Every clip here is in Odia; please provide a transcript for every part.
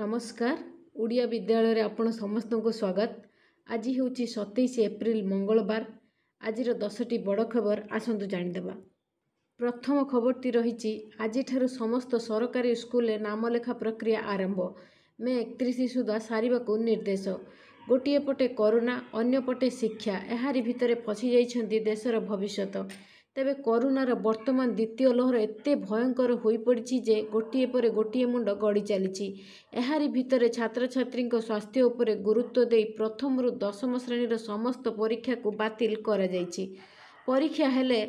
ନମସ୍କାର ଓଡ଼ିଆ ବିଦ୍ୟାଳୟରେ ଆପଣ ସମସ୍ତଙ୍କୁ ସ୍ୱାଗତ ଆଜି ହେଉଛି ସତେଇଶ ଏପ୍ରିଲ ମଙ୍ଗଳବାର ଆଜିର ଦଶଟି ବଡ଼ ଖବର ଆସନ୍ତୁ ଜାଣିଦେବା ପ୍ରଥମ ଖବରଟି ରହିଛି ଆଜିଠାରୁ ସମସ୍ତ ସରକାରୀ ସ୍କୁଲରେ ନାମଲେଖା ପ୍ରକ୍ରିୟା ଆରମ୍ଭ ମେ ଏକତିରିଶ ସୁଦ୍ଧା ସାରିବାକୁ ନିର୍ଦ୍ଦେଶ ଗୋଟିଏ ପଟେ କରୋନା ଅନ୍ୟପଟେ ଶିକ୍ଷା ଏହାରି ଭିତରେ ପଶିଯାଇଛନ୍ତି ଦେଶର ଭବିଷ୍ୟତ ତେବେ କରୋନାର ବର୍ତ୍ତମାନ ଦ୍ୱିତୀୟ ଲହର ଏତେ ଭୟଙ୍କର ହୋଇପଡ଼ିଛି ଯେ ଗୋଟିଏ ପରେ ଗୋଟିଏ ମୁଣ୍ଡ ଗଡ଼ି ଚାଲିଛି ଏହାରି ଭିତରେ ଛାତ୍ରଛାତ୍ରୀଙ୍କ ସ୍ୱାସ୍ଥ୍ୟ ଉପରେ ଗୁରୁତ୍ୱ ଦେଇ ପ୍ରଥମରୁ ଦଶମ ଶ୍ରେଣୀର ସମସ୍ତ ପରୀକ୍ଷାକୁ ବାତିଲ କରାଯାଇଛି ପରୀକ୍ଷା ହେଲେ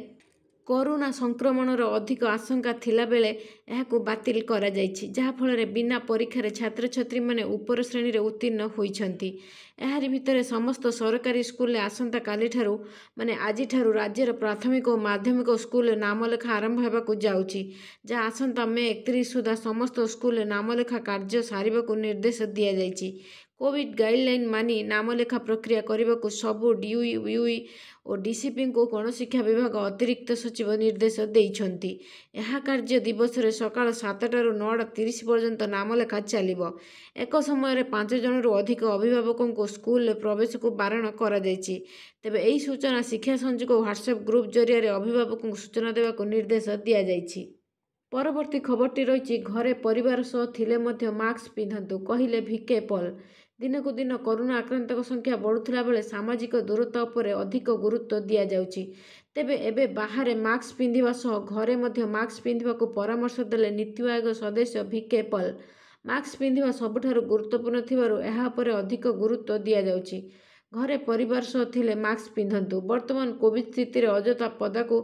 କରୋନା ସଂକ୍ରମଣର ଅଧିକ ଆଶଙ୍କା ଥିଲାବେଳେ ଏହାକୁ ବାତିଲ କରାଯାଇଛି ଯାହାଫଳରେ ବିନା ପରୀକ୍ଷାରେ ଛାତ୍ରଛାତ୍ରୀମାନେ ଉପର ଶ୍ରେଣୀରେ ଉତ୍ତୀର୍ଣ୍ଣ ହୋଇଛନ୍ତି ଏହାରି ଭିତରେ ସମସ୍ତ ସରକାରୀ ସ୍କୁଲରେ ଆସନ୍ତାକାଲିଠାରୁ ମାନେ ଆଜିଠାରୁ ରାଜ୍ୟର ପ୍ରାଥମିକ ଓ ମାଧ୍ୟମିକ ସ୍କୁଲରେ ନାମଲେଖା ଆରମ୍ଭ ହେବାକୁ ଯାଉଛି ଯାହା ଆସନ୍ତା ମେ ଏକତିରିଶ ସୁଦ୍ଧା ସମସ୍ତ ସ୍କୁଲରେ ନାମଲେଖା କାର୍ଯ୍ୟ ସାରିବାକୁ ନିର୍ଦ୍ଦେଶ ଦିଆଯାଇଛି କୋଭିଡ୍ ଗାଇଡ୍ଲାଇନ୍ ମାନି ନାମଲେଖା ପ୍ରକ୍ରିୟା କରିବାକୁ ସବୁ ଡିୟୁୟୁଇ ଓ ଡିସିପିଙ୍କୁ ଗଣଶିକ୍ଷା ବିଭାଗ ଅତିରିକ୍ତ ସଚିବ ନିର୍ଦ୍ଦେଶ ଦେଇଛନ୍ତି ଏହା କାର୍ଯ୍ୟ ଦିବସରେ ସକାଳ ସାତଟାରୁ ନଅଟା ତିରିଶ ପର୍ଯ୍ୟନ୍ତ ନାମଲେଖା ଚାଲିବ ଏକ ସମୟରେ ପାଞ୍ଚ ଜଣରୁ ଅଧିକ ଅଭିଭାବକଙ୍କୁ ସ୍କୁଲରେ ପ୍ରବେଶକୁ ବାରଣ କରାଯାଇଛି ତେବେ ଏହି ସୂଚନା ଶିକ୍ଷା ସଂଯୋଗ ହ୍ୱାଟ୍ସଆପ୍ ଗ୍ରୁପ୍ ଜରିଆରେ ଅଭିଭାବକଙ୍କୁ ସୂଚନା ଦେବାକୁ ନିର୍ଦ୍ଦେଶ ଦିଆଯାଇଛି ପରବର୍ତ୍ତୀ ଖବରଟି ରହିଛି ଘରେ ପରିବାର ସହ ଥିଲେ ମଧ୍ୟ ମାସ୍କ ପିନ୍ଧନ୍ତୁ କହିଲେ ଭିକେ ପଲ୍ ଦିନକୁ ଦିନ କରୋନା ଆକ୍ରାନ୍ତଙ୍କ ସଂଖ୍ୟା ବଢ଼ୁଥିଲା ବେଳେ ସାମାଜିକ ଦୂରତା ଉପରେ ଅଧିକ ଗୁରୁତ୍ୱ ଦିଆଯାଉଛି ତେବେ ଏବେ ବାହାରେ ମାସ୍କ ପିନ୍ଧିବା ସହ ଘରେ ମଧ୍ୟ ମାସ୍କ ପିନ୍ଧିବାକୁ ପରାମର୍ଶ ଦେଲେ ନୀତି ଆୟୋଗ ସଦସ୍ୟ ଭିକେ ପଲ୍ ମାସ୍କ ପିନ୍ଧିବା ସବୁଠାରୁ ଗୁରୁତ୍ୱପୂର୍ଣ୍ଣ ଥିବାରୁ ଏହା ଉପରେ ଅଧିକ ଗୁରୁତ୍ୱ ଦିଆଯାଉଛି ଘରେ ପରିବାର ସହ ଥିଲେ ମାସ୍କ ପିନ୍ଧନ୍ତୁ ବର୍ତ୍ତମାନ କୋଭିଡ଼୍ ସ୍ଥିତିରେ ଅଯଥା ପଦାକୁ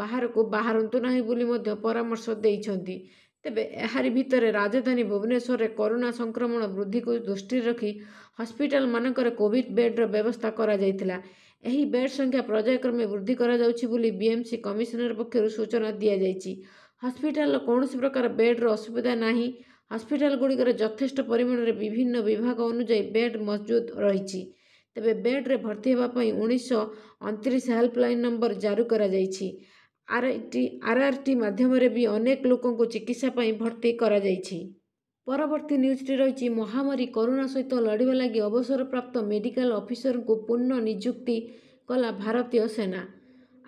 ବାହାରକୁ ବାହାରନ୍ତୁ ନାହିଁ ବୋଲି ମଧ୍ୟ ପରାମର୍ଶ ଦେଇଛନ୍ତି ତେବେ ଏହାରି ଭିତରେ ରାଜଧାନୀ ଭୁବନେଶ୍ୱରରେ କରୋନା ସଂକ୍ରମଣ ବୃଦ୍ଧିକୁ ଦୃଷ୍ଟିରେ ରଖି ହସ୍ପିଟାଲ ମାନଙ୍କରେ କୋଭିଡ଼୍ ବେଡ଼୍ର ବ୍ୟବସ୍ଥା କରାଯାଇଥିଲା ଏହି ବେଡ଼୍ ସଂଖ୍ୟା ପର୍ଯ୍ୟାୟକ୍ରମେ ବୃଦ୍ଧି କରାଯାଉଛି ବୋଲି ବିଏମ୍ସି କମିଶନର ପକ୍ଷରୁ ସୂଚନା ଦିଆଯାଇଛି ହସ୍ପିଟାଲର କୌଣସି ପ୍ରକାର ବେଡ଼୍ର ଅସୁବିଧା ନାହିଁ ହସ୍ପିଟାଲ ଗୁଡ଼ିକରେ ଯଥେଷ୍ଟ ପରିମାଣରେ ବିଭିନ୍ନ ବିଭାଗ ଅନୁଯାୟୀ ବେଡ଼୍ ମହଜୁଦ ରହିଛି ତେବେ ବେଡ଼୍ରେ ଭର୍ତ୍ତି ହେବା ପାଇଁ ଉଣେଇଶହ ଅଣତିରିଶ ହେଲ୍ପଲାଇନ୍ ନମ୍ବର ଜାରି କରାଯାଇଛି ଆର୍ଆଇଟି ଆର୍ଆର୍ଟି ମାଧ୍ୟମରେ ବି ଅନେକ ଲୋକଙ୍କୁ ଚିକିତ୍ସା ପାଇଁ ଭର୍ତ୍ତି କରାଯାଇଛି ପରବର୍ତ୍ତୀ ନ୍ୟୁଜ୍ଟି ରହିଛି ମହାମାରୀ କରୋନା ସହିତ ଲଢ଼ିବା ଲାଗି ଅବସରପ୍ରାପ୍ତ ମେଡ଼ିକାଲ ଅଫିସରଙ୍କୁ ପୁନଃ ନିଯୁକ୍ତି କଲା ଭାରତୀୟ ସେନା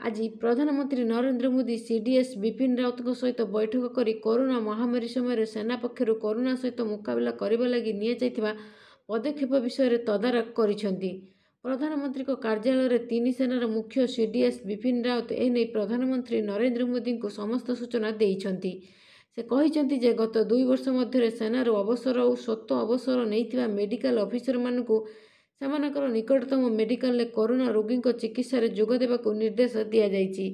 ଆଜି ପ୍ରଧାନମନ୍ତ୍ରୀ Narendra Modi C D S Bipin ରାଉତଙ୍କ ସହିତ ବୈଠକ କରି କରୋନା ମହାମାରୀ ସମୟରେ ସେନା ପକ୍ଷରୁ କରୋନା ସହିତ ମୁକାବିଲା କରିବା ଲାଗି ନିଆଯାଇଥିବା ପଦକ୍ଷେପ ବିଷୟରେ ତଦାରଖ କରିଛନ୍ତି ପ୍ରଧାନମନ୍ତ୍ରୀଙ୍କ କାର୍ଯ୍ୟାଳୟରେ ତିନି ସେନାର ମୁଖ୍ୟ ସି ଡି ବିପିନ ରାଉତ ଏ ନେଇ ପ୍ରଧାନମନ୍ତ୍ରୀ ନରେନ୍ଦ୍ର ମୋଦିଙ୍କୁ ସମସ୍ତ ସୂଚନା ଦେଇଛନ୍ତି ସେ କହିଛନ୍ତି ଯେ ଗତ ଦୁଇ ବର୍ଷ ମଧ୍ୟରେ ସେନାରୁ ଅବସର ଓ ସ୍ୱତ ଅବସର ନେଇଥିବା ମେଡ଼ିକାଲ ଅଫିସରମାନଙ୍କୁ ସେମାନଙ୍କର ନିକଟତମ ମେଡ଼ିକାଲରେ କରୋନା ରୋଗୀଙ୍କ ଚିକିତ୍ସାରେ ଯୋଗ ଦେବାକୁ ନିର୍ଦ୍ଦେଶ ଦିଆଯାଇଛି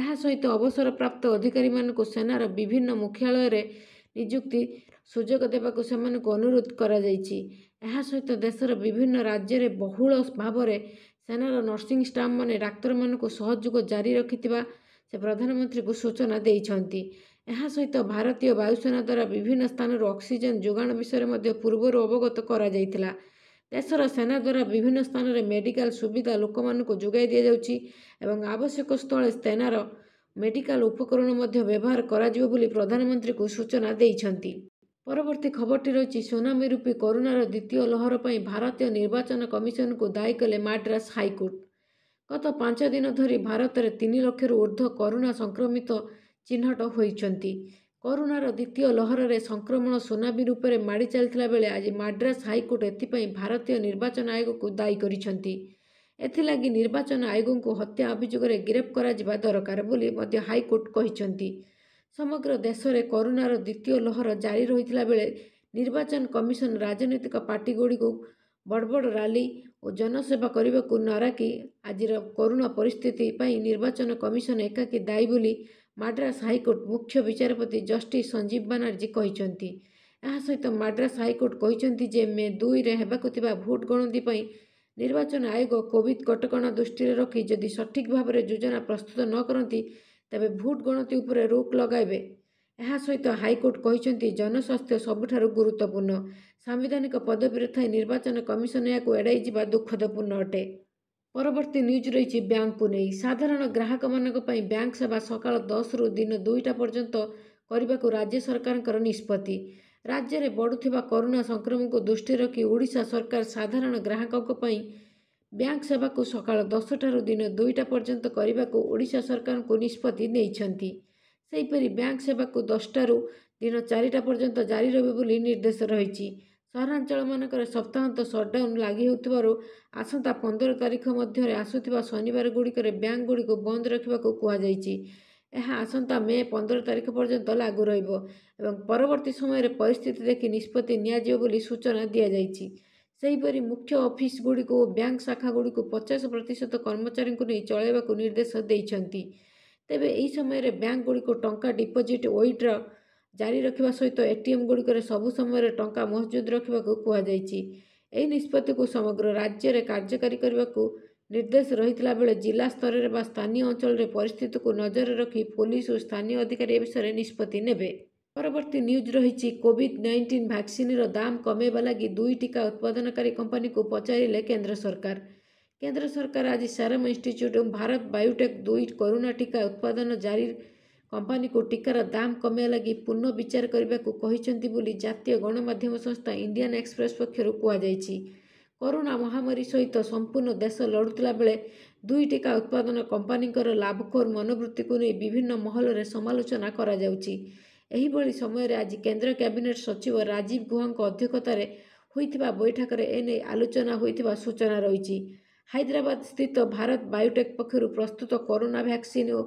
ଏହା ସହିତ ଅବସରପ୍ରାପ୍ତ ଅଧିକାରୀମାନଙ୍କୁ ସେନାର ବିଭିନ୍ନ ମୁଖ୍ୟାଳୟରେ ନିଯୁକ୍ତି ସୁଯୋଗ ଦେବାକୁ ସେମାନଙ୍କୁ ଅନୁରୋଧ କରାଯାଇଛି ଏହା ସହିତ ଦେଶର ବିଭିନ୍ନ ରାଜ୍ୟରେ ବହୁଳ ଭାବରେ ସେନାର ନର୍ସିଂ ଷ୍ଟାଫ୍ମାନେ ଡାକ୍ତରମାନଙ୍କୁ ସହଯୋଗ ଜାରି ରଖିଥିବା ସେ ପ୍ରଧାନମନ୍ତ୍ରୀଙ୍କୁ ସୂଚନା ଦେଇଛନ୍ତି ଏହା ସହିତ ଭାରତୀୟ ବାୟୁସେନା ଦ୍ୱାରା ବିଭିନ୍ନ ସ୍ଥାନରୁ ଅକ୍ସିଜେନ୍ ଯୋଗାଣ ବିଷୟରେ ମଧ୍ୟ ପୂର୍ବରୁ ଅବଗତ କରାଯାଇଥିଲା ଦେଶର ସେନା ଦ୍ୱାରା ବିଭିନ୍ନ ସ୍ଥାନରେ ମେଡ଼ିକାଲ ସୁବିଧା ଲୋକମାନଙ୍କୁ ଯୋଗାଇ ଦିଆଯାଉଛି ଏବଂ ଆବଶ୍ୟକ ସ୍ଥଳେ ସେନାର ମେଡ଼ିକାଲ ଉପକରଣ ମଧ୍ୟ ବ୍ୟବହାର କରାଯିବ ବୋଲି ପ୍ରଧାନମନ୍ତ୍ରୀଙ୍କୁ ସୂଚନା ଦେଇଛନ୍ତି ପରବର୍ତ୍ତୀ ଖବରଟି ରହିଛି ସୁନାମି ରୂପୀ କରୋନାର ଦ୍ୱିତୀୟ ଲହର ପାଇଁ ଭାରତୀୟ ନିର୍ବାଚନ କମିଶନକୁ ଦାୟୀ କଲେ ମାଡ୍ରାସ୍ ହାଇକୋର୍ଟ ଗତ ପାଞ୍ଚ ଦିନ ଧରି ଭାରତରେ ତିନି ଲକ୍ଷରୁ ଊର୍ଦ୍ଧ୍ୱ କରୋନା ସଂକ୍ରମିତ ଚିହ୍ନଟ ହୋଇଛନ୍ତି କରୋନାର ଦ୍ୱିତୀୟ ଲହରରେ ସଂକ୍ରମଣ ସୁନାମି ରୂପରେ ମାଡ଼ି ଚାଲିଥିଲା ବେଳେ ଆଜି ମାଡ୍ରାସ୍ ହାଇକୋର୍ଟ ଏଥିପାଇଁ ଭାରତୀୟ ନିର୍ବାଚନ ଆୟୋଗକୁ ଦାୟୀ କରିଛନ୍ତି ଏଥିଲାଗି ନିର୍ବାଚନ ଆୟୋଗଙ୍କୁ ହତ୍ୟା ଅଭିଯୋଗରେ ଗିରଫ କରାଯିବା ଦରକାର ବୋଲି ମଧ୍ୟ ହାଇକୋର୍ଟ କହିଛନ୍ତି ସମଗ୍ର ଦେଶରେ କରୋନାର ଦ୍ୱିତୀୟ ଲହର ଜାରି ରହିଥିଲା ବେଳେ ନିର୍ବାଚନ କମିଶନ ରାଜନୈତିକ ପାର୍ଟିଗୁଡ଼ିକୁ ବଡ଼ ବଡ଼ ରାଲି ଓ ଜନସେବା କରିବାକୁ ନରାକି ଆଜିର କରୋନା ପରିସ୍ଥିତି ପାଇଁ ନିର୍ବାଚନ କମିଶନ ଏକାକୀ ଦାୟୀ ବୋଲି ମାଡ୍ରାସ୍ ହାଇକୋର୍ଟ ମୁଖ୍ୟ ବିଚାରପତି ଜଷ୍ଟିସ୍ ସଞ୍ଜୀବ ବାନାର୍ଜୀ କହିଛନ୍ତି ଏହା ସହିତ ମାଡ୍ରାସ୍ ହାଇକୋର୍ଟ କହିଛନ୍ତି ଯେ ମେ ଦୁଇରେ ହେବାକୁ ଥିବା ଭୋଟ୍ ଗଣତି ପାଇଁ ନିର୍ବାଚନ ଆୟୋଗ କୋଭିଡ୍ କଟକଣା ଦୃଷ୍ଟିରେ ରଖି ଯଦି ସଠିକ୍ ଭାବରେ ଯୋଜନା ପ୍ରସ୍ତୁତ ନ କରନ୍ତି ତେବେ ଭୋଟ୍ ଗଣତି ଉପରେ ରୋକ ଲଗାଇବେ ଏହା ସହିତ ହାଇକୋର୍ଟ କହିଛନ୍ତି ଜନସ୍ୱାସ୍ଥ୍ୟ ସବୁଠାରୁ ଗୁରୁତ୍ୱପୂର୍ଣ୍ଣ ସାମ୍ବିଧାନିକ ପଦବୀରେ ଥାଇ ନିର୍ବାଚନ କମିଶନ ଏହାକୁ ଏଡ଼ାଇ ଯିବା ଦୁଃଖଦପୂର୍ଣ୍ଣ ଅଟେ ପରବର୍ତ୍ତୀ ନ୍ୟୁଜ୍ ରହିଛି ବ୍ୟାଙ୍କକୁ ନେଇ ସାଧାରଣ ଗ୍ରାହକମାନଙ୍କ ପାଇଁ ବ୍ୟାଙ୍କ ସେବା ସକାଳ ଦଶରୁ ଦିନ ଦୁଇଟା ପର୍ଯ୍ୟନ୍ତ କରିବାକୁ ରାଜ୍ୟ ସରକାରଙ୍କର ନିଷ୍ପତ୍ତି ରାଜ୍ୟରେ ବଢ଼ୁଥିବା କରୋନା ସଂକ୍ରମଣକୁ ଦୃଷ୍ଟିରେ ରଖି ଓଡ଼ିଶା ସରକାର ସାଧାରଣ ଗ୍ରାହକଙ୍କ ପାଇଁ ବ୍ୟାଙ୍କ ସେବାକୁ ସକାଳ ଦଶଟାରୁ ଦିନ ଦୁଇଟା ପର୍ଯ୍ୟନ୍ତ କରିବାକୁ ଓଡ଼ିଶା ସରକାରଙ୍କୁ ନିଷ୍ପତ୍ତି ନେଇଛନ୍ତି ସେହିପରି ବ୍ୟାଙ୍କ ସେବାକୁ ଦଶଟାରୁ ଦିନ ଚାରିଟା ପର୍ଯ୍ୟନ୍ତ ଜାରି ରହିବ ବୋଲି ନିର୍ଦ୍ଦେଶ ରହିଛି ସହରାଞ୍ଚଳମାନଙ୍କରେ ସପ୍ତାହାନ୍ତ ସଟ୍ଡାଉନ୍ ଲାଗି ହେଉଥିବାରୁ ଆସନ୍ତା ପନ୍ଦର ତାରିଖ ମଧ୍ୟରେ ଆସୁଥିବା ଶନିବାର ଶନିବାରଗୁଡ଼ିକରେ ବ୍ୟାଙ୍କଗୁଡ଼ିକୁ ବନ୍ଦ ରଖିବାକୁ କୁହାଯାଇଛି ଏହା ଆସନ୍ତା ମେ ପନ୍ଦର ତାରିଖ ପର୍ଯ୍ୟନ୍ତ ଲାଗୁ ରହିବ ଏବଂ ପରବର୍ତ୍ତୀ ସମୟରେ ପରିସ୍ଥିତି ଦେଖି ନିଷ୍ପତ୍ତି ନିଆଯିବ ବୋଲି ସୂଚନା ଦିଆଯାଇଛି ସେହିପରି ମୁଖ୍ୟ ଅଫିସ୍ଗୁଡ଼ିକୁ ଓ ବ୍ୟାଙ୍କ ଶାଖାଗୁଡ଼ିକୁ ପଚାଶ ପ୍ରତିଶତ କର୍ମଚାରୀଙ୍କୁ ନେଇ ଚଳାଇବାକୁ ନିର୍ଦ୍ଦେଶ ଦେଇଛନ୍ତି ତେବେ ଏହି ସମୟରେ ବ୍ୟାଙ୍କଗୁଡ଼ିକୁ ଟଙ୍କା ଡିପୋଜିଟ୍ ୱଇଡ୍ର ଜାରି ରଖିବା ସହିତ ଗୁଡ଼ିକରେ ସବୁ ସମୟରେ ଟଙ୍କା ମହଜୁଦ ରଖିବାକୁ କୁହାଯାଇଛି ଏହି ନିଷ୍ପତ୍ତିକୁ ସମଗ୍ର ରାଜ୍ୟରେ କାର୍ଯ୍ୟକାରୀ କରିବାକୁ ନିର୍ଦ୍ଦେଶ ରହିଥିଲା ବେଳେ ଜିଲ୍ଲା ସ୍ତରରେ ବା ସ୍ଥାନୀୟ ଅଞ୍ଚଳରେ ପରିସ୍ଥିତିକୁ ନଜରରେ ରଖି ପୋଲିସ ଓ ସ୍ଥାନୀୟ ଅଧିକାରୀ ଏ ବିଷୟରେ ନିଷ୍ପତ୍ତି ନେବେ ପରବର୍ତ୍ତୀ ନ୍ୟୁଜ୍ ରହିଛି କୋଭିଡ୍ ନାଇଣ୍ଟିନ୍ ଭ୍ୟାକ୍ସିନ୍ର ଦାମ୍ କମାଇବା ଲାଗି ଦୁଇ ଟିକା ଉତ୍ପାଦନକାରୀ କମ୍ପାନୀକୁ ପଚାରିଲେ କେନ୍ଦ୍ର ସରକାର କେନ୍ଦ୍ର ସରକାର ଆଜି ସେରମ୍ ଇନ୍ଷ୍ଟିଚ୍ୟୁଟ୍ ଏବଂ ଭାରତ ବାୟୋଟେକ୍ ଦୁଇ କରୋନା ଟିକା ଉତ୍ପାଦନ ଜାରି କମ୍ପାନୀକୁ ଟିକାର ଦାମ୍ କମାଇବା ଲାଗି ପୁନଃ ବିଚାର କରିବାକୁ କହିଛନ୍ତି ବୋଲି ଜାତୀୟ ଗଣମାଧ୍ୟମ ସଂସ୍ଥା ଇଣ୍ଡିଆନ୍ ଏକ୍ସପ୍ରେସ୍ ପକ୍ଷରୁ କୁହାଯାଇଛି କରୋନା ମହାମାରୀ ସହିତ ସମ୍ପୂର୍ଣ୍ଣ ଦେଶ ଲଢ଼ୁଥିଲା ବେଳେ ଦୁଇ ଟିକା ଉତ୍ପାଦନ କମ୍ପାନୀଙ୍କର ଲାଭଖୋର ମନୋବୃତ୍ତିକୁ ନେଇ ବିଭିନ୍ନ ମହଲରେ ସମାଲୋଚନା କରାଯାଉଛି ଏହିଭଳି ସମୟରେ ଆଜି କେନ୍ଦ୍ର କ୍ୟାବିନେଟ୍ ସଚିବ ରାଜୀବ ଗୁହାଙ୍କ ଅଧ୍ୟକ୍ଷତାରେ ହୋଇଥିବା ବୈଠକରେ ଏ ନେଇ ଆଲୋଚନା ହୋଇଥିବା ସୂଚନା ରହିଛି ହାଇଦ୍ରାବାଦ ସ୍ଥିତ ଭାରତ ବାୟୋଟେକ୍ ପକ୍ଷରୁ ପ୍ରସ୍ତୁତ କରୋନା ଭ୍ୟାକ୍ସିନ୍ ଓ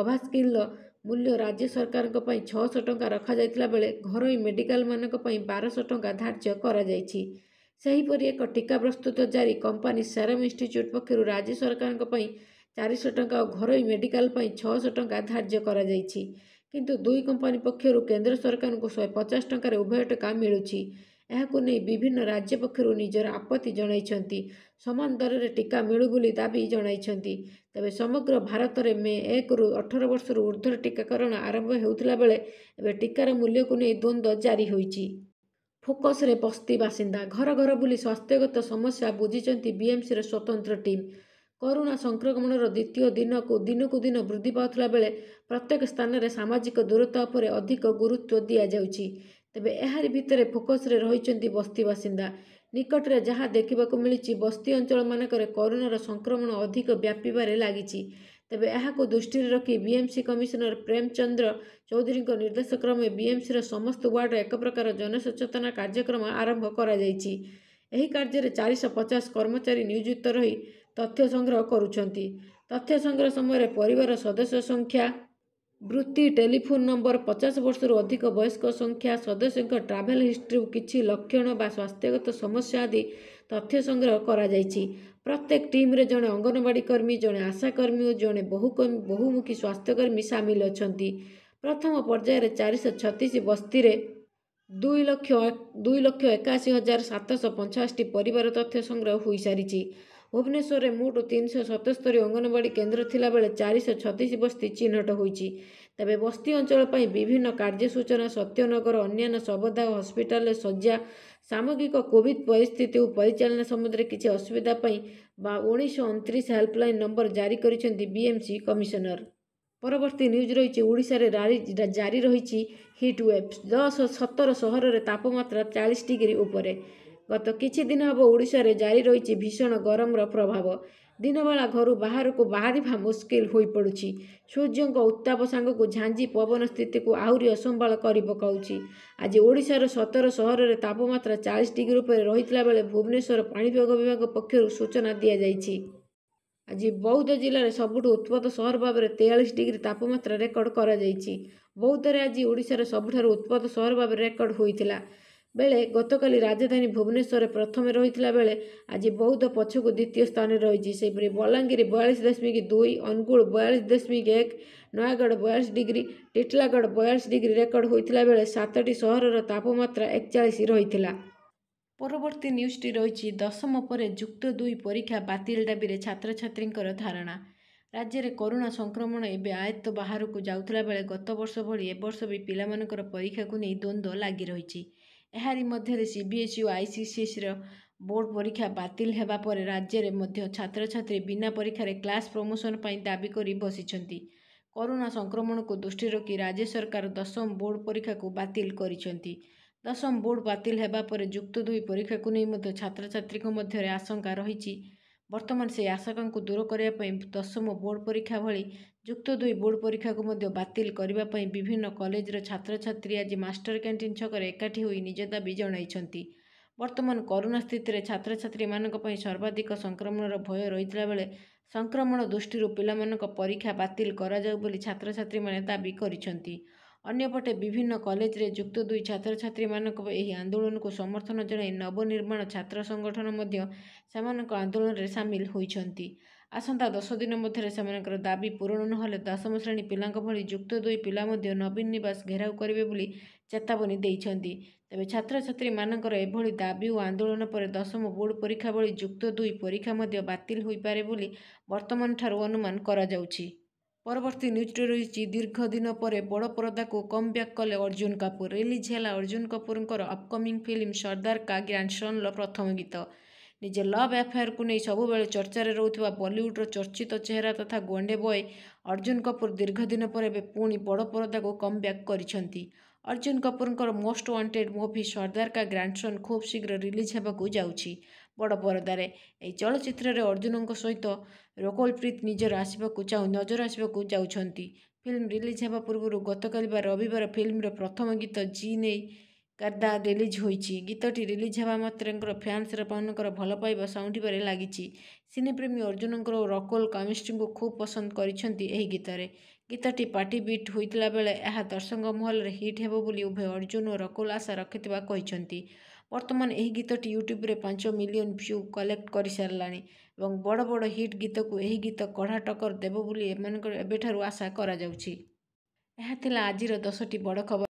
କୋଭାସ୍କିନ୍ର ମୂଲ୍ୟ ରାଜ୍ୟ ସରକାରଙ୍କ ପାଇଁ ଛଅଶହ ଟଙ୍କା ରଖାଯାଇଥିଲା ବେଳେ ଘରୋଇ ମେଡିକାଲମାନଙ୍କ ପାଇଁ ବାରଶହ ଟଙ୍କା ଧାର୍ଯ୍ୟ କରାଯାଇଛି ସେହିପରି ଏକ ଟିକା ପ୍ରସ୍ତୁତ ଜାରି କମ୍ପାନୀ ସେରମ୍ ଇନଷ୍ଟିଚ୍ୟୁଟ୍ ପକ୍ଷରୁ ରାଜ୍ୟ ସରକାରଙ୍କ ପାଇଁ ଚାରିଶହ ଟଙ୍କା ଓ ଘରୋଇ ମେଡିକାଲ ପାଇଁ ଛଅଶହ ଟଙ୍କା ଧାର୍ଯ୍ୟ କରାଯାଇଛି କିନ୍ତୁ ଦୁଇ କମ୍ପାନୀ ପକ୍ଷରୁ କେନ୍ଦ୍ର ସରକାରଙ୍କୁ ଶହେ ପଚାଶ ଟଙ୍କାରେ ଉଭୟ ଟଙ୍କା ମିଳୁଛି ଏହାକୁ ନେଇ ବିଭିନ୍ନ ରାଜ୍ୟ ପକ୍ଷରୁ ନିଜର ଆପତ୍ତି ଜଣାଇଛନ୍ତି ସମାନ ଦରରେ ଟିକା ମିଳୁ ବୋଲି ଦାବି ଜଣାଇଛନ୍ତି ତେବେ ସମଗ୍ର ଭାରତରେ ମେ ଏକରୁ ଅଠର ବର୍ଷରୁ ଉର୍ଦ୍ଧ୍ୱର ଟିକାକରଣ ଆରମ୍ଭ ହେଉଥିଲା ବେଳେ ଏବେ ଟିକାର ମୂଲ୍ୟକୁ ନେଇ ଦ୍ୱନ୍ଦ୍ୱ ଜାରି ହୋଇଛି ଫୋକସ୍ରେ ବସ୍ତି ବାସିନ୍ଦା ଘର ଘର ବୁଲି ସ୍ୱାସ୍ଥ୍ୟଗତ ସମସ୍ୟା ବୁଝିଛନ୍ତି ବିଏମ୍ସିର ସ୍ୱତନ୍ତ୍ର ଟିମ୍ କରୋନା ସଂକ୍ରମଣର ଦ୍ୱିତୀୟ ଦିନକୁ ଦିନକୁ ଦିନ ବୃଦ୍ଧି ପାଉଥିଲା ବେଳେ ପ୍ରତ୍ୟେକ ସ୍ଥାନରେ ସାମାଜିକ ଦୂରତା ଉପରେ ଅଧିକ ଗୁରୁତ୍ୱ ଦିଆଯାଉଛି ତେବେ ଏହାର ଭିତରେ ଫୋକସ୍ରେ ରହିଛନ୍ତି ବସ୍ତି ବାସିନ୍ଦା ନିକଟରେ ଯାହା ଦେଖିବାକୁ ମିଳିଛି ବସ୍ତି ଅଞ୍ଚଳମାନଙ୍କରେ କରୋନାର ସଂକ୍ରମଣ ଅଧିକ ବ୍ୟାପିବାରେ ଲାଗିଛି ତେବେ ଏହାକୁ ଦୃଷ୍ଟିରେ ରଖି ବିଏମ୍ସି କମିଶନର ପ୍ରେମ ଚନ୍ଦ୍ର ଚୌଧୁରୀଙ୍କ ନିର୍ଦ୍ଦେଶକ୍ରମେ ବିଏମ୍ସିର ସମସ୍ତ ୱାର୍ଡ଼ରେ ଏକ ପ୍ରକାର ଜନସଚେତନା କାର୍ଯ୍ୟକ୍ରମ ଆରମ୍ଭ କରାଯାଇଛି ଏହି କାର୍ଯ୍ୟରେ ଚାରିଶହ ପଚାଶ କର୍ମଚାରୀ ନିୟୋଜିତ ରହି ତଥ୍ୟ ସଂଗ୍ରହ କରୁଛନ୍ତି ତଥ୍ୟ ସଂଗ୍ରହ ସମୟରେ ପରିବାର ସଦସ୍ୟ ସଂଖ୍ୟା ବୃତ୍ତି ଟେଲିଫୋନ୍ ନମ୍ବର ପଚାଶ ବର୍ଷରୁ ଅଧିକ ବୟସ୍କ ସଂଖ୍ୟା ସଦସ୍ୟଙ୍କ ଟ୍ରାଭେଲ୍ ହିଷ୍ଟ୍ରି କିଛି ଲକ୍ଷଣ ବା ସ୍ୱାସ୍ଥ୍ୟଗତ ସମସ୍ୟା ଆଦି ତଥ୍ୟ ସଂଗ୍ରହ କରାଯାଇଛି ପ୍ରତ୍ୟେକ ଟିମ୍ରେ ଜଣେ ଅଙ୍ଗନବାଡ଼ି କର୍ମୀ ଜଣେ ଆଶାକର୍ମୀ ଓ ଜଣେ ବହୁ ବହୁମୁଖୀ ସ୍ୱାସ୍ଥ୍ୟକର୍ମୀ ସାମିଲ ଅଛନ୍ତି ପ୍ରଥମ ପର୍ଯ୍ୟାୟରେ ଚାରିଶହ ଛତିଶ ବସ୍ତିରେ ଦୁଇ ଲକ୍ଷ ଦୁଇ ଲକ୍ଷ ଏକାଅଶୀ ହଜାର ସାତଶହ ପଞ୍ଚାଅଶୀଟି ପରିବାର ତଥ୍ୟ ସଂଗ୍ରହ ହୋଇସାରିଛି ଭୁବନେଶ୍ୱରରେ ମୋଟ ତିନିଶହ ସତସ୍ତରୀ ଅଙ୍ଗନବାଡ଼ି କେନ୍ଦ୍ର ଥିଲାବେଳେ ଚାରିଶହ ଛତିଶ ବସ୍ତି ଚିହ୍ନଟ ହୋଇଛି ତେବେ ବସ୍ତି ଅଞ୍ଚଳ ପାଇଁ ବିଭିନ୍ନ କାର୍ଯ୍ୟସୂଚନା ସତ୍ୟନଗର ଅନ୍ୟାନ୍ୟ ସବଦା ହସ୍ପିଟାଲରେ ଶଯ୍ୟା ସାମଗ୍ରିକ କୋଭିଡ୍ ପରିସ୍ଥିତି ଓ ପରିଚାଳନା ସମ୍ବନ୍ଧରେ କିଛି ଅସୁବିଧା ପାଇଁ ବା ଉଣେଇଶହ ଅଣତିରିଶ ହେଲ୍ପଲାଇନ୍ ନମ୍ବର ଜାରି କରିଛନ୍ତି ବିଏମ୍ସି କମିଶନର ପରବର୍ତ୍ତୀ ନ୍ୟୁଜ୍ ରହିଛି ଓଡ଼ିଶାରେ ଜାରି ରହିଛି ହିଟ୍ ୱେଭ୍ ଦଶ ସତର ସହରରେ ତାପମାତ୍ରା ଚାଳିଶ ଡିଗ୍ରୀ ଉପରେ ଗତ କିଛି ଦିନ ହେବ ଓଡ଼ିଶାରେ ଜାରି ରହିଛି ଭୀଷଣ ଗରମର ପ୍ରଭାବ ଦିନବେଳା ଘରୁ ବାହାରକୁ ବାହାରିବା ମୁସ୍କିଲ ହୋଇପଡ଼ୁଛି ସୂର୍ଯ୍ୟଙ୍କ ଉତ୍ତାପ ସାଙ୍ଗକୁ ଝାଞ୍ଜି ପବନ ସ୍ଥିତିକୁ ଆହୁରି ଅସମ୍ଭାଳ କରି ପକାଉଛି ଆଜି ଓଡ଼ିଶାର ସତର ସହରରେ ତାପମାତ୍ରା ଚାଳିଶ ଡିଗ୍ରୀ ଉପରେ ରହିଥିଲା ବେଳେ ଭୁବନେଶ୍ୱର ପାଣିପାଗ ବିଭାଗ ପକ୍ଷରୁ ସୂଚନା ଦିଆଯାଇଛି ଆଜି ବୌଦ୍ଧ ଜିଲ୍ଲାରେ ସବୁଠୁ ଉତ୍ପାଦ ସହର ଭାବରେ ତେୟାଳିଶ ଡିଗ୍ରୀ ତାପମାତ୍ରା ରେକର୍ଡ କରାଯାଇଛି ବୌଦ୍ଧରେ ଆଜି ଓଡ଼ିଶାର ସବୁଠାରୁ ଉତ୍ପାଦ ସହର ଭାବରେ ରେକର୍ଡ ହୋଇଥିଲା ବେଳେ ଗତକାଲି ରାଜଧାନୀ ଭୁବନେଶ୍ୱରରେ ପ୍ରଥମେ ରହିଥିଲା ବେଳେ ଆଜି ବୌଦ୍ଧ ପଛକୁ ଦ୍ୱିତୀୟ ସ୍ଥାନରେ ରହିଛି ସେହିପରି ବଲାଙ୍ଗୀର ବୟାଳିଶ ଦଶମିକ ଦୁଇ ଅନୁଗୁଳ ବୟାଳିଶ ଦଶମିକ ଏକ ନୟାଗଡ଼ ବୟାଳିଶ ଡିଗ୍ରୀ ଟିଟଲାଗଡ଼ ବୟାଳିଶ ଡିଗ୍ରୀ ରେକର୍ଡ ହୋଇଥିଲା ବେଳେ ସାତଟି ସହରର ତାପମାତ୍ରା ଏକଚାଳିଶ ରହିଥିଲା ପରବର୍ତ୍ତୀ ନ୍ୟୁଜ୍ଟି ରହିଛି ଦଶମ ପରେ ଯୁକ୍ତ ଦୁଇ ପରୀକ୍ଷା ବାତିଲ ଦାବିରେ ଛାତ୍ରଛାତ୍ରୀଙ୍କର ଧାରଣା ରାଜ୍ୟରେ କରୋନା ସଂକ୍ରମଣ ଏବେ ଆୟତ୍ତ ବାହାରକୁ ଯାଉଥିଲା ବେଳେ ଗତବର୍ଷ ଭଳି ଏବର୍ଷ ବି ପିଲାମାନଙ୍କର ପରୀକ୍ଷାକୁ ନେଇ ଦ୍ୱନ୍ଦ୍ୱ ଲାଗି ରହିଛି ଏହାରି ମଧ୍ୟରେ ସିବିଏସ୍ଇ ଓ ଆଇସିସିଏସ୍ର ବୋର୍ଡ଼ ପରୀକ୍ଷା ବାତିଲ ହେବା ପରେ ରାଜ୍ୟରେ ମଧ୍ୟ ଛାତ୍ରଛାତ୍ରୀ ବିନା ପରୀକ୍ଷାରେ କ୍ଲାସ୍ ପ୍ରମୋସନ ପାଇଁ ଦାବି କରି ବସିଛନ୍ତି କରୋନା ସଂକ୍ରମଣକୁ ଦୃଷ୍ଟିରେ ରଖି ରାଜ୍ୟ ସରକାର ଦଶମ ବୋର୍ଡ଼ ପରୀକ୍ଷାକୁ ବାତିଲ କରିଛନ୍ତି ଦଶମ ବୋର୍ଡ଼ ବାତିଲ ହେବା ପରେ ଯୁକ୍ତ ଦୁଇ ପରୀକ୍ଷାକୁ ନେଇ ମଧ୍ୟ ଛାତ୍ରଛାତ୍ରୀଙ୍କ ମଧ୍ୟରେ ଆଶଙ୍କା ରହିଛି ବର୍ତ୍ତମାନ ସେହି ଆଶଙ୍କାଙ୍କୁ ଦୂର କରିବା ପାଇଁ ଦଶମ ବୋର୍ଡ଼ ପରୀକ୍ଷା ଭଳି ଯୁକ୍ତ ଦୁଇ ବୋର୍ଡ଼ ପରୀକ୍ଷାକୁ ମଧ୍ୟ ବାତିଲ କରିବା ପାଇଁ ବିଭିନ୍ନ କଲେଜର ଛାତ୍ରଛାତ୍ରୀ ଆଜି ମାଷ୍ଟର କ୍ୟାଣ୍ଟିନ୍ ଛକରେ ଏକାଠି ହୋଇ ନିଜ ଦାବି ଜଣାଇଛନ୍ତି ବର୍ତ୍ତମାନ କରୋନା ସ୍ଥିତିରେ ଛାତ୍ରଛାତ୍ରୀମାନଙ୍କ ପାଇଁ ସର୍ବାଧିକ ସଂକ୍ରମଣର ଭୟ ରହିଥିଲା ବେଳେ ସଂକ୍ରମଣ ଦୃଷ୍ଟିରୁ ପିଲାମାନଙ୍କ ପରୀକ୍ଷା ବାତିଲ କରାଯାଉ ବୋଲି ଛାତ୍ରଛାତ୍ରୀମାନେ ଦାବି କରିଛନ୍ତି ଅନ୍ୟପଟେ ବିଭିନ୍ନ କଲେଜରେ ଯୁକ୍ତ ଦୁଇ ଛାତ୍ରଛାତ୍ରୀମାନଙ୍କ ଏହି ଆନ୍ଦୋଳନକୁ ସମର୍ଥନ ଜଣାଇ ନବନିର୍ମାଣ ଛାତ୍ର ସଂଗଠନ ମଧ୍ୟ ସେମାନଙ୍କ ଆନ୍ଦୋଳନରେ ସାମିଲ ହୋଇଛନ୍ତି ଆସନ୍ତା ଦଶ ଦିନ ମଧ୍ୟରେ ସେମାନଙ୍କର ଦାବି ପୂରଣ ନହେଲେ ଦଶମ ଶ୍ରେଣୀ ପିଲାଙ୍କ ଭଳି ଯୁକ୍ତ ଦୁଇ ପିଲା ମଧ୍ୟ ନବୀନ ନିବାସ ଘେରାଉ କରିବେ ବୋଲି ଚେତାବନୀ ଦେଇଛନ୍ତି ତେବେ ଛାତ୍ରଛାତ୍ରୀମାନଙ୍କର ଏଭଳି ଦାବି ଓ ଆନ୍ଦୋଳନ ପରେ ଦଶମ ବୋର୍ଡ଼ ପରୀକ୍ଷା ଭଳି ଯୁକ୍ତ ଦୁଇ ପରୀକ୍ଷା ମଧ୍ୟ ବାତିଲ ହୋଇପାରେ ବୋଲି ବର୍ତ୍ତମାନଠାରୁ ଅନୁମାନ କରାଯାଉଛି ପରବର୍ତ୍ତୀ পরবর্তী নিউজটি রয়েছে দীর্ঘদিন পরে বড় পর্দাকে কমব্যাক কলে অর্জুন কাপুর রিলিজ হেলা অর্জুন কাপুরঙ্কর আপকমিং ফিଲ୍ମ ସର୍ଦ୍ଦାର କା ଗ୍ରାଣ୍ଡସନ୍ର ପ୍ରଥମ ଗୀତ ନିଜ ଲଭ୍ ଆଫେୟାରକୁ ନେଇ ସବୁବେଳେ ଚର୍ଚ୍ଚାରେ ରହୁଥିବା ବଲିଉଡ଼ର ଚର୍ଚ୍ଚିତ ଚେହେରା ତଥା ଗୋଣ୍ଡେ ବୟ ଅର୍ଜୁନ କପୁର ଦିନ ପରେ ଏବେ ପୁଣି ବଡ଼ ପରଦାକୁ କମ୍ ବ୍ୟାକ୍ କରିଛନ୍ତି ଅର୍ଜୁନ କପୁରଙ୍କର most wanted movie Sardar Ka grandson ଖୁବ୍ ଶୀଘ୍ର ରିଲିଜ୍ ହେବାକୁ ଯାଉଛି ବଡ଼ ପରଦାରେ ଏହି ଚଳଚ୍ଚିତ୍ରରେ ଅର୍ଜୁନଙ୍କ ସହିତ ରକୁଲପ୍ରୀତ ନିଜର ଆସିବାକୁ ଚାହୁ ନଜର ଆସିବାକୁ ଯାଉଛନ୍ତି ଫିଲ୍ମ ରିଲିଜ୍ ହେବା ପୂର୍ବରୁ ଗତକାଲି ବା ରବିବାର ଫିଲ୍ମର ପ୍ରଥମ ଗୀତ ଜି ନେଇ କାର୍ଦା ରିଲିଜ୍ ହୋଇଛି ଗୀତଟି ରିଲିଜ୍ ହେବା ମାତ୍ରେଙ୍କର ଫ୍ୟାନ୍ସର ମାନଙ୍କର ଭଲ ପାଇବା ଶୁଣିବାରେ ଲାଗିଛି ସିନେପ୍ରେମୀ ଅର୍ଜୁନଙ୍କର ଓ ରକୋଲ କାମିଷ୍ଟ୍ରିଙ୍କୁ ଖୁବ୍ ପସନ୍ଦ କରିଛନ୍ତି ଏହି ଗୀତରେ ଗୀତଟି ପାର୍ଟି ବିଟ୍ ହୋଇଥିଲା ବେଳେ ଏହା ଦର୍ଶକ ମହଲରେ ହିଟ୍ ହେବ ବୋଲି ଉଭୟ ଅର୍ଜୁନ ଓ ରକୋଲ ଆଶା ରଖିଥିବା କହିଛନ୍ତି ବର୍ତ୍ତମାନ ଏହି ଗୀତଟି ୟୁଟ୍ୟୁବରେ ପାଞ୍ଚ ମିଲିୟନ୍ ଭ୍ୟୁ କଲେକ୍ଟ କରିସାରିଲାଣି ଏବଂ ବଡ଼ ବଡ଼ ହିଟ୍ ଗୀତକୁ ଏହି ଗୀତ କଢ଼ା ଟକର ଦେବ ବୋଲି ଏମାନଙ୍କର ଏବେଠାରୁ ଆଶା କରାଯାଉଛି ଏହା ଥିଲା ଆଜିର ଦଶଟି ବଡ଼ ଖବର